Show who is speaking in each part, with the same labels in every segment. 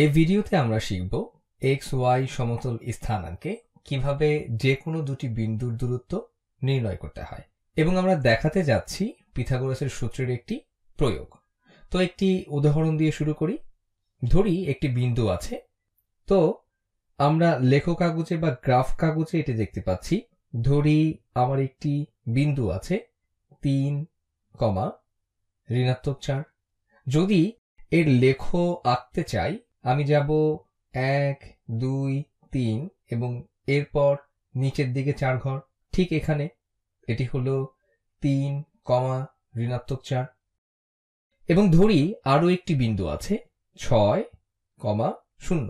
Speaker 1: এই ভিডিওতে আমরা শিখব এক্স ওয়াই সমতল স্থানাঙ্কে কিভাবে যে কোনো দুটি বিন্দুর দূরত্ব নির্ণয় করতে হয় এবং আমরা দেখাতে যাচ্ছি পিথাগোরাসের সূত্রের একটি প্রয়োগ তো একটি উদাহরণ দিয়ে শুরু করি ধরি একটি বিন্দু আছে তো আমরা লেখ কাগজে বা গ্রাফ কাগজে এটি দেখতে পাচ্ছি ধরি আমার একটি বিন্দু আছে তিন কমা ঋণাত্মক চার যদি এর লেখ আঁকতে চাই আমি যাব এক দুই তিন এবং এরপর নিচের দিকে চার ঘর ঠিক এখানে এটি হলো তিন কমা ঋণাত্মক চার এবং ধরি আরও একটি বিন্দু আছে ছয় কমা শূন্য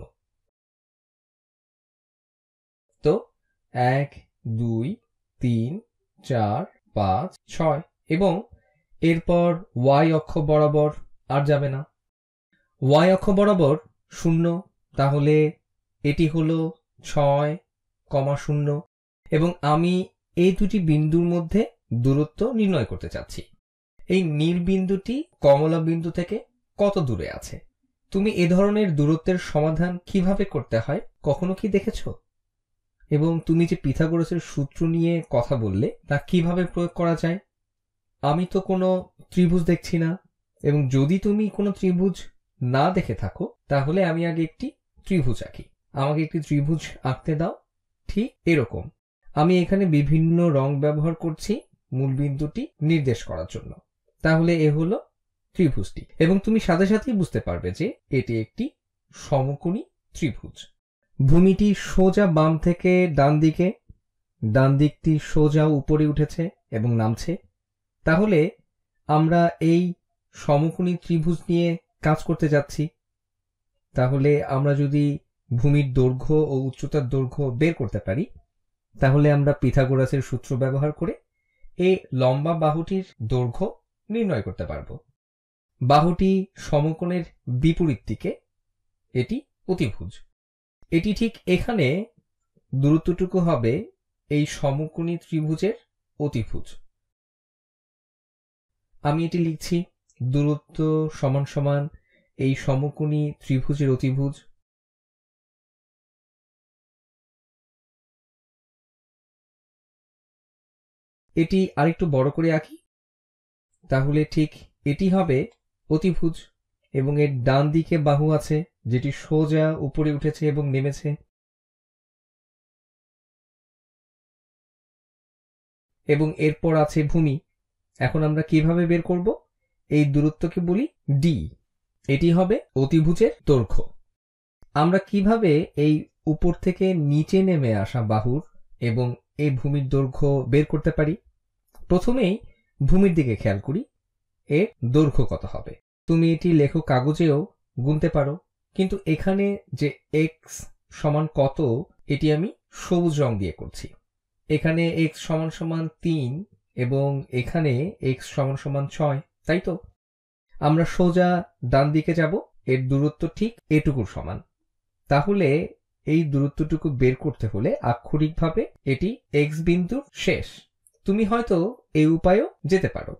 Speaker 1: তো এক দুই তিন চার পাঁচ ছয় এবং এরপর ওয়াই অক্ষ বরাবর আর যাবে না ওয়াই অক্ষ বরাবর শূন্য তাহলে এটি হলো ছয় কমা শূন্য এবং আমি এই দুটি বিন্দুর মধ্যে দূরত্ব নির্ণয় করতে চাচ্ছি এই নীল বিন্দুটি কমলা বিন্দু থেকে কত দূরে আছে তুমি এ ধরনের দূরত্বের সমাধান কিভাবে করতে হয় কখনো কি দেখেছ এবং তুমি যে পিথাগোরাসের সূত্র নিয়ে কথা বললে তা কিভাবে প্রয়োগ করা যায় আমি তো কোনো ত্রিভুজ দেখছি না এবং যদি তুমি কোনো ত্রিভুজ না দেখে থাকো তাহলে আমি আগে একটি ত্রিভুজ আঁকি আমাকে একটি ত্রিভুজ আঁকতে দাও ঠিক এরকম আমি এখানে বিভিন্ন রং ব্যবহার করছি মূল বিন্দুটি নির্দেশ করার জন্য তাহলে এ হলো ত্রিভুজটি এবং তুমি সাথে সাথেই বুঝতে পারবে যে এটি একটি সমকোণী ত্রিভুজ ভূমিটি সোজা বাম থেকে ডান দিকে ডান দিকটি সোজা উপরে উঠেছে এবং নামছে তাহলে আমরা এই সমকোণী ত্রিভুজ নিয়ে কাজ করতে যাচ্ছি তাহলে আমরা যদি ভূমির দৈর্ঘ্য ও উচ্চতার দৈর্ঘ্য বের করতে পারি তাহলে আমরা পিথাগোরাসের সূত্র ব্যবহার করে এই লম্বা বাহুটির দৈর্ঘ্য নির্ণয় করতে পারব বাহুটি সমকোণের বিপরীত দিকে এটি অতিভুজ এটি ঠিক এখানে দূরত্বটুকু হবে এই সমকোণী ত্রিভুজের অতিভুজ আমি এটি লিখছি দূরত্ব সমান সমান এই সমকোণী ত্রিভুজের অতিভুজ এটি আরেকটু বড় করে আঁকি তাহলে ঠিক এটি হবে অতিভুজ এবং এর ডান দিকে বাহু আছে যেটি সোজা উপরে উঠেছে এবং নেমেছে এবং এরপর আছে ভূমি এখন আমরা কিভাবে বের করবো এই দূরত্বকে বলি ডি এটি হবে অতিভুজের দৈর্ঘ্য আমরা কিভাবে এই উপর থেকে নিচে নেমে আসা বাহুর এবং এই ভূমির দৈর্ঘ্য বের করতে পারি প্রথমেই ভূমির দিকে খেয়াল করি এর দৈর্ঘ্য কত হবে তুমি এটি লেখো কাগজেও গুনতে পারো কিন্তু এখানে যে এক্স সমান কত এটি আমি সবুজ রং দিয়ে করছি এখানে এক্স সমান সমান তিন এবং এখানে এক্স সমান সমান ছয় তাই তো আমরা সোজা ডান দিকে যাব এর দূরত্ব ঠিক এটুকুর সমান তাহলে এই দূরত্বটুকু বের করতে হলে আক্ষরিকভাবে এটি এক্স বিন্দুর শেষ তুমি হয়তো এই উপায়ও যেতে পারো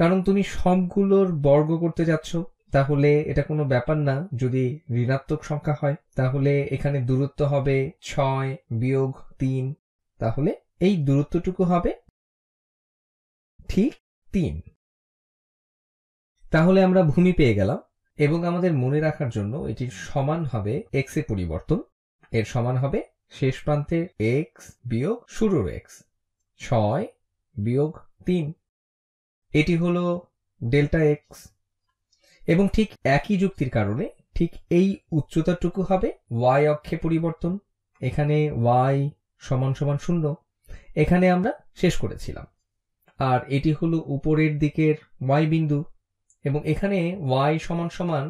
Speaker 1: কারণ তুমি সবগুলোর বর্গ করতে যাচ্ছ তাহলে এটা কোনো ব্যাপার না যদি ঋণাত্মক সংখ্যা হয় তাহলে এখানে দূরত্ব হবে ছয় বিয়োগ তিন তাহলে এই দূরত্বটুকু হবে ঠিক তিন তাহলে আমরা ভূমি পেয়ে গেলাম এবং আমাদের মনে রাখার জন্য এটির সমান হবে এক্স এ পরিবর্তন এর সমান হবে শেষ প্রান্তের এক্স বিয়োগ শুরুর এক্স ছয় বিয়োগ তিন এটি হলো ডেল্টা এক্স এবং ঠিক একই যুক্তির কারণে ঠিক এই উচ্চতাটুকু হবে ওয়াই অক্ষে পরিবর্তন এখানে ওয়াই সমান সমান শূন্য এখানে আমরা শেষ করেছিলাম আর এটি হলো উপরের দিকের ওয়াই বিন্দু এবং এখানে ওয়াই সমান সমান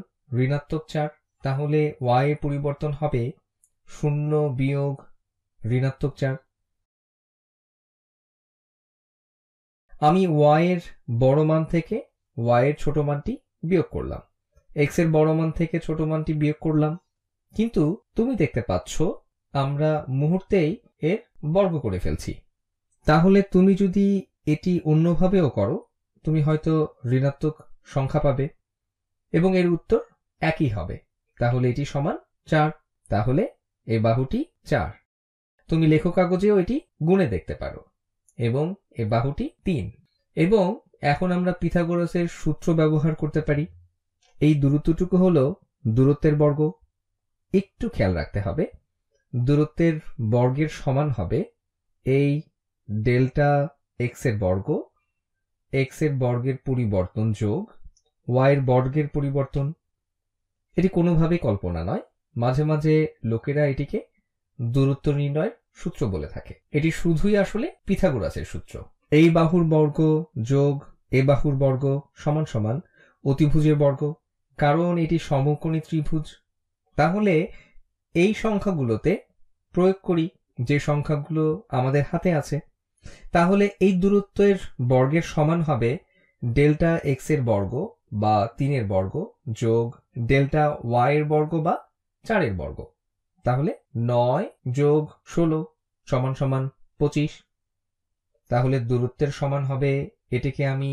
Speaker 1: ঋণাত্মক চার তাহলে ওয়াই পরিবর্তন হবে শূন্য বিয়োগ ঋণাত্মক চার আমি এর বড় মান থেকে এর ছোট মানটি বিয়োগ করলাম এক্স এর বড় মান থেকে ছোট মানটি বিয়োগ করলাম কিন্তু তুমি দেখতে পাচ্ছ আমরা মুহূর্তেই এর বর্গ করে ফেলছি তাহলে তুমি যদি এটি অন্যভাবেও করো তুমি হয়তো ঋণাত্মক সংখ্যা পাবে এবং এর উত্তর একই হবে তাহলে এটি সমান চার তাহলে এ বাহুটি চার তুমি লেখক কাগজেও এটি গুণে দেখতে পারো এবং এ বাহুটি তিন এবং এখন আমরা পিথাগোরাসের সূত্র ব্যবহার করতে পারি এই দূরত্বটুকু হল দূরত্বের বর্গ একটু খেয়াল রাখতে হবে দূরত্বের বর্গের সমান হবে এই ডেল্টা এক্সের বর্গ এক্স এর বর্গের পরিবর্তন যোগ ওয়াই এর বর্গের পরিবর্তন এটি কোনোভাবেই কল্পনা নয় মাঝে মাঝে লোকেরা এটিকে দূরত্ব নির্ণয়ের সূত্র বলে থাকে এটি শুধুই আসলে পিথাগোরাসের সূত্র এই বাহুর বর্গ যোগ এ বাহুর বর্গ সমান সমান অতিভুজের বর্গ কারণ এটি সমকোণী ত্রিভুজ তাহলে এই সংখ্যাগুলোতে প্রয়োগ করি যে সংখ্যাগুলো আমাদের হাতে আছে তাহলে এই দূরত্বের বর্গের সমান হবে ডেল্টা এক্স এর বর্গ বা তিনের বর্গ যোগ ডেল্টা ওয়াই এর বর্গ বা চারের বর্গ তাহলে নয় যোগ ষোলো সমান সমান পঁচিশ তাহলে দূরত্বের সমান হবে এটিকে আমি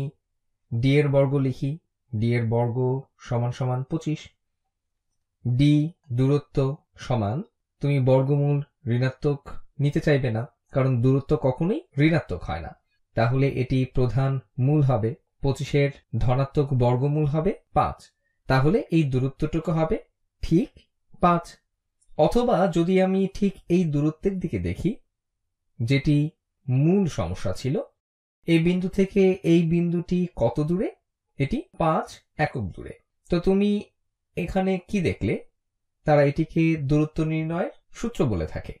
Speaker 1: ডি এর বর্গ লিখি ডি এর বর্গ সমান সমান পঁচিশ ডি দূরত্ব সমান তুমি বর্গমূল ঋণাত্মক নিতে চাইবে না কারণ দূরত্ব কখনোই ঋণাত্মক হয় না তাহলে এটি প্রধান মূল হবে পঁচিশের ধনাত্মক বর্গমূল হবে পাঁচ তাহলে এই দূরত্বটুকু হবে ঠিক পাঁচ অথবা যদি আমি ঠিক এই দূরত্বের দিকে দেখি যেটি মূল সমস্যা ছিল এই বিন্দু থেকে এই বিন্দুটি কত দূরে এটি পাঁচ একক দূরে তো তুমি এখানে কি দেখলে তারা এটিকে দূরত্ব নির্ণয়ের সূত্র বলে থাকে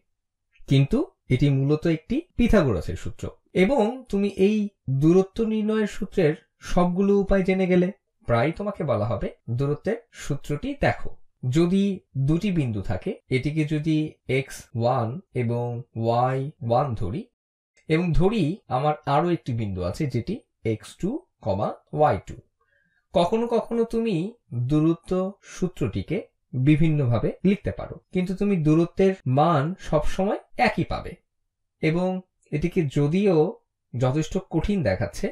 Speaker 1: কিন্তু এটি মূলত একটি পিথাগোরাসের সূত্র এবং তুমি এই দূরত্ব নির্ণয়ের সূত্রের সবগুলো উপায় জেনে গেলে প্রায় তোমাকে বলা হবে দূরত্বের সূত্রটি দেখো যদি দুটি বিন্দু থাকে এটিকে যদি এক্স ওয়ান এবং ওয়াই ওয়ান ধরি এবং ধরি আমার আরও একটি বিন্দু আছে যেটি X two comma Y two কখনো কখনো তুমি দূরত্ব সূত্রটিকে বিভিন্নভাবে লিখতে পারো কিন্তু তুমি দূরত্বের মান সবসময় একই পাবে এবং এটিকে যদিও যথেষ্ট কঠিন দেখাচ্ছে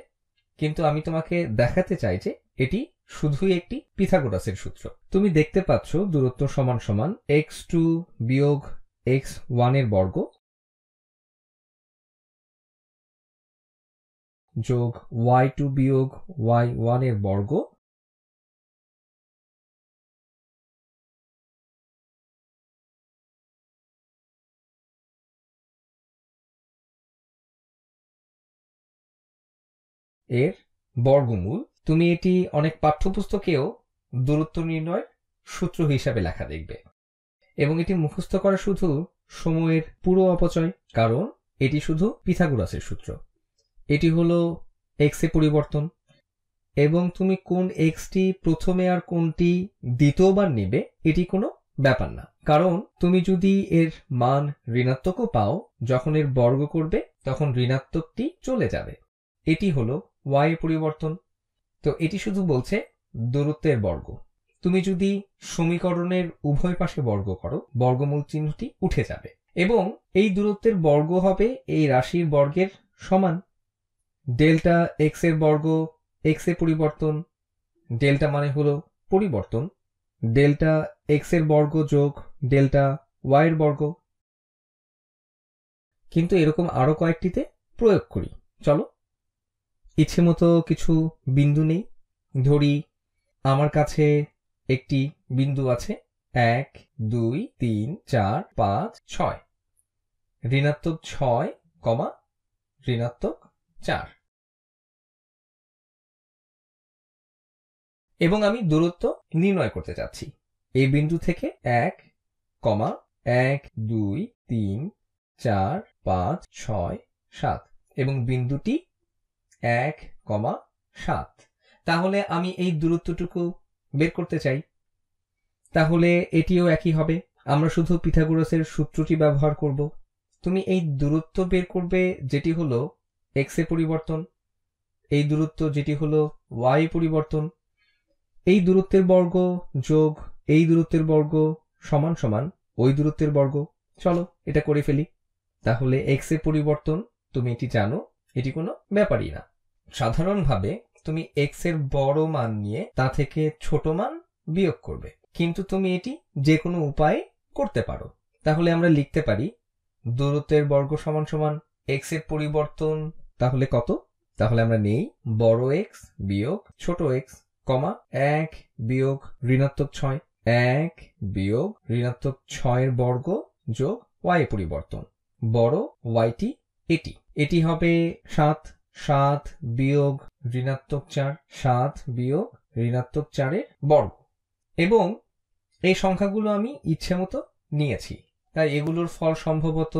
Speaker 1: কিন্তু আমি তোমাকে দেখাতে চাই যে এটি শুধুই একটি পিথাগোরাসের সূত্র তুমি দেখতে পাচ্ছ দূরত্ব সমান সমান এক্স টু বিয়োগ এক্স ওয়ানের বর্গ যোগ ওয়াই টু বিয়োগ ওয়াই ওয়ানের বর্গ এর বর্গমূল তুমি এটি অনেক পাঠ্যপুস্তকেও দূরত্ব নির্ণয় সূত্র হিসাবে লেখা দেখবে এবং এটি মুখস্থ করা শুধু সময়ের পুরো অপচয় কারণ এটি শুধু পিথাগোরাসের সূত্র এটি হলো এক্সে পরিবর্তন এবং তুমি কোন এক্সটি প্রথমে আর কোনটি দ্বিতীয়বার নেবে এটি কোনো ব্যাপার না কারণ তুমি যদি এর মান ঋণাত্মকও পাও যখন এর বর্গ করবে তখন ঋণাত্মকটি চলে যাবে এটি হলো ওয়াই পরিবর্তন তো এটি শুধু বলছে দূরত্বের বর্গ তুমি যদি সমীকরণের উভয় পাশে বর্গ করো বর্গমূল চিহ্নটি উঠে যাবে এবং এই দূরত্বের বর্গ হবে এই রাশির বর্গের সমান ডেল্টা এক্স এর বর্গ এক্স এ পরিবর্তন ডেল্টা মানে হলো পরিবর্তন ডেল্টা এক্স এর বর্গ যোগ ডেল্টা ওয়াই এর বর্গ কিন্তু এরকম আরো কয়েকটিতে প্রয়োগ করি চলো ইচ্ছে মতো কিছু বিন্দু নেই ধরি আমার কাছে একটি বিন্দু আছে এক দুই তিন চার পাঁচ ছয় ঋণাত্মক ছয় কমা ঋণাত্মক চার এবং আমি দূরত্ব নির্ণয় করতে চাচ্ছি এই বিন্দু থেকে এক কমা এক দুই তিন চার পাঁচ ছয় সাত এবং বিন্দুটি এক কমা সাত তাহলে আমি এই দূরত্বটুকু বের করতে চাই তাহলে এটিও একই হবে আমরা শুধু পিথাগোরাসের সূত্রটি ব্যবহার করব তুমি এই দূরত্ব বের করবে যেটি হলো এক্সে পরিবর্তন এই দূরত্ব যেটি হলো ওয়াই পরিবর্তন এই দূরত্বের বর্গ যোগ এই দূরত্বের বর্গ সমান সমান ওই দূরত্বের বর্গ চলো এটা করে ফেলি তাহলে এক্স এর পরিবর্তন তুমি এটি জানো এটি কোনো ব্যাপারই না সাধারণভাবে তুমি এক্স এর বড় মান নিয়ে তা থেকে ছোট মান বিয়োগ করবে কিন্তু তুমি এটি যে কোনো উপায়ে করতে পারো তাহলে আমরা লিখতে পারি দূরত্বের বর্গ সমান সমান এক্স এর পরিবর্তন তাহলে কত তাহলে আমরা নেই বড় এক্স বিয়োগ ছোট এক্স কমা এক বিয়োগ ঋণাত্মক ছয় এক বিয়োগ ঋণাত্মক ছয়ের বর্গ যোগ ওয়াই পরিবর্তন বড় ওয়াইটি এটি এটি হবে সাত সাত বিয়োগ ঋণাত্মক চার সাত বিয়োগ ঋণাত্মক চারের বর্গ এবং এই সংখ্যাগুলো আমি ইচ্ছে মতো নিয়েছি তাই এগুলোর ফল সম্ভবত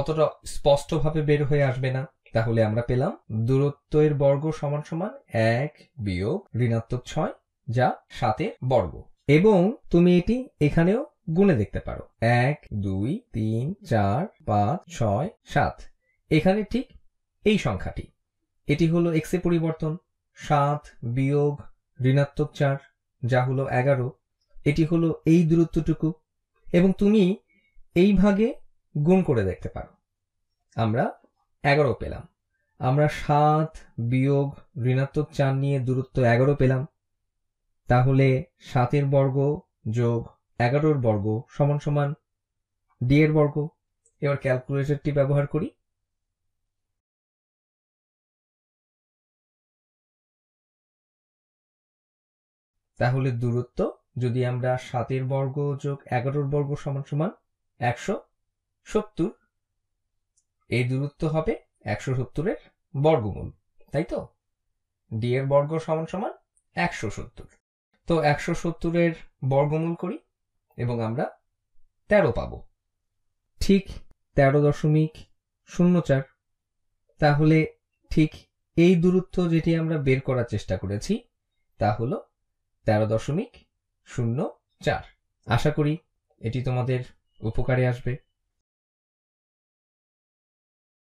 Speaker 1: অতটা স্পষ্টভাবে বের হয়ে আসবে না তাহলে আমরা পেলাম দূরত্বের বর্গ সমান সমান এক বিয়োগ ঋণাত্মক ছয় যা সাতের বর্গ এবং তুমি এটি এখানেও গুণে দেখতে পারো এক দুই তিন চার পাঁচ ছয় সাত এখানে ঠিক এই সংখ্যাটি এটি হলো এক্সে পরিবর্তন সাত বিয়োগ ঋণাত্মক চার যা হলো এগারো এটি হলো এই দূরত্বটুকু এবং তুমি এই ভাগে গুণ করে দেখতে পারো আমরা এগারো পেলাম আমরা সাত বিয়োগ ঋণাত্মক চার নিয়ে দূরত্ব এগারো পেলাম তাহলে সাতের বর্গ যোগ এগারোর বর্গ সমান সমান ডি এর বর্গ এবার ক্যালকুলেটরটি ব্যবহার করি তাহলে দূরত্ব যদি আমরা সাতের বর্গ যোগ এগারোর বর্গ সমান সমান একশো সত্তর এই দূরত্ব হবে একশো সত্তরের বর্গমূল তাই তো ডি এর বর্গ সমান সমান একশো সত্তর তো একশো সত্তরের বর্গমূল করি এবং আমরা তেরো পাব ঠিক তেরো দশমিক শূন্য চার তাহলে ঠিক এই দূরত্ব যেটি আমরা বের করার চেষ্টা করেছি তা হলো তেরো দশমিক শূন্য চার আশা করি এটি তোমাদের উপকারে আসবে